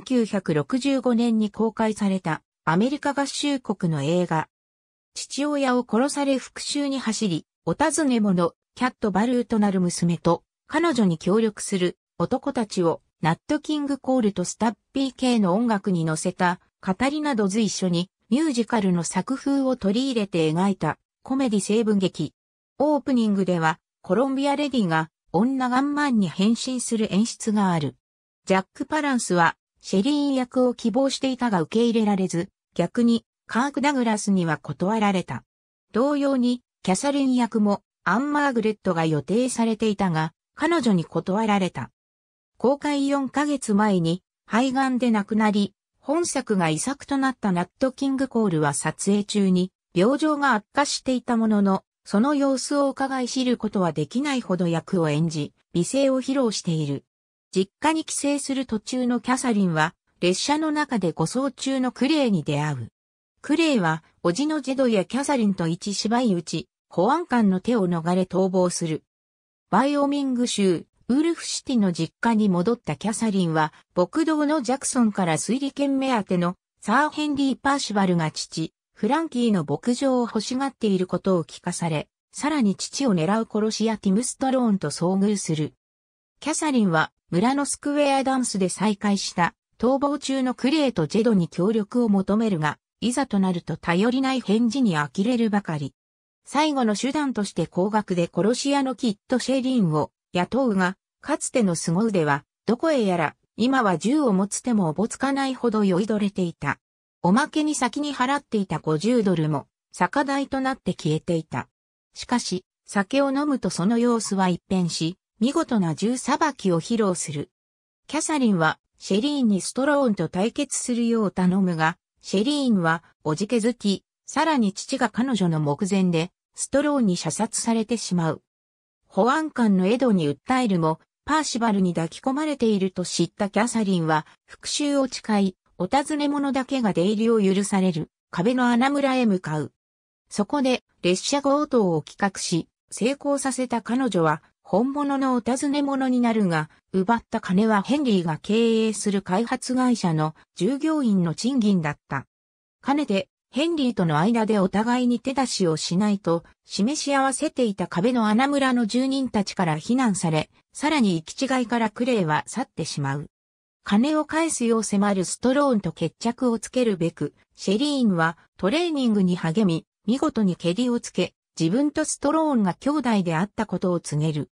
1965年に公開されたアメリカ合衆国の映画。父親を殺され復讐に走り、お尋ね者、キャットバルーとなる娘と、彼女に協力する男たちを、ナットキングコールとスタッピー系の音楽に乗せた、語りなど随所に、ミュージカルの作風を取り入れて描いた、コメディ成分劇。オープニングでは、コロンビアレディが、女ガンマンに変身する演出がある。ジャック・パランスは、シェリーン役を希望していたが受け入れられず、逆にカーク・ダグラスには断られた。同様に、キャサリン役もアン・マーグレットが予定されていたが、彼女に断られた。公開4ヶ月前に肺がんで亡くなり、本作が遺作となったナット・キング・コールは撮影中に病状が悪化していたものの、その様子を伺い知ることはできないほど役を演じ、美声を披露している。実家に帰省する途中のキャサリンは、列車の中で護送中のクレイに出会う。クレイは、おじのジェドやキャサリンと一芝居打ち、保安官の手を逃れ逃亡する。バイオミング州、ウルフシティの実家に戻ったキャサリンは、牧道のジャクソンから推理犬目当てのサー・ヘンリー・パーシバルが父、フランキーの牧場を欲しがっていることを聞かされ、さらに父を狙う殺し屋ティム・ストローンと遭遇する。キャサリンは村のスクウェアダンスで再会した逃亡中のクレイとジェドに協力を求めるが、いざとなると頼りない返事に呆れるばかり。最後の手段として高額で殺し屋のキッド・シェリーンを雇うが、かつての凄腕は、どこへやら、今は銃を持つ手もおぼつかないほど酔いどれていた。おまけに先に払っていた50ドルも、酒代となって消えていた。しかし、酒を飲むとその様子は一変し、見事な銃さばきを披露する。キャサリンは、シェリーンにストローンと対決するよう頼むが、シェリーンは、おじけづき、さらに父が彼女の目前で、ストローンに射殺されてしまう。保安官のエドに訴えるも、パーシバルに抱き込まれていると知ったキャサリンは、復讐を誓い、お尋ね者だけが出入りを許される、壁の穴村へ向かう。そこで、列車強盗を企画し、成功させた彼女は、本物のお尋ね者になるが、奪った金はヘンリーが経営する開発会社の従業員の賃金だった。かねて、ヘンリーとの間でお互いに手出しをしないと、示し合わせていた壁の穴村の住人たちから非難され、さらに行き違いからクレイは去ってしまう。金を返すよう迫るストローンと決着をつけるべく、シェリーンはトレーニングに励み、見事に蹴りをつけ、自分とストローンが兄弟であったことを告げる。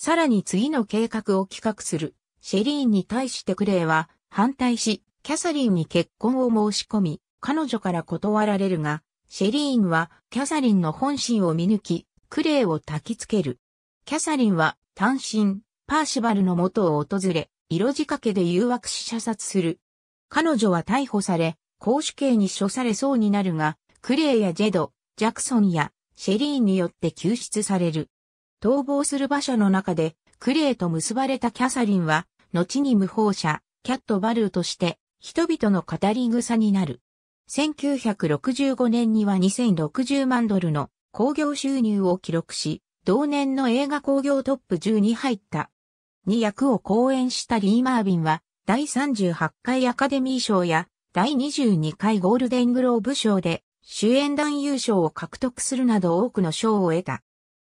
さらに次の計画を企画する。シェリーンに対してクレイは反対し、キャサリンに結婚を申し込み、彼女から断られるが、シェリーンはキャサリンの本心を見抜き、クレイを焚きつける。キャサリンは単身、パーシバルの元を訪れ、色仕掛けで誘惑し射殺する。彼女は逮捕され、公主刑に処されそうになるが、クレイやジェド、ジャクソンやシェリーンによって救出される。逃亡する馬車の中で、クレイと結ばれたキャサリンは、後に無法者、キャットバルーとして、人々の語り草になる。1965年には2060万ドルの興行収入を記録し、同年の映画興行トップ10に入った。2役を講演したリー・マービンは、第38回アカデミー賞や、第22回ゴールデングローブ賞で、主演男優賞を獲得するなど多くの賞を得た。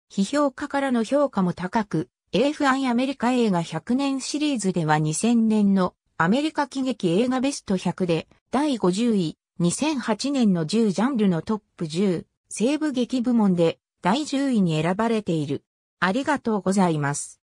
批評家からの評価も高く、AFI アメリカ映画100年シリーズでは2000年のアメリカ喜劇映画ベスト100で第50位、2008年の10ジャンルのトップ10、西部劇部門で第10位に選ばれている。ありがとうございます。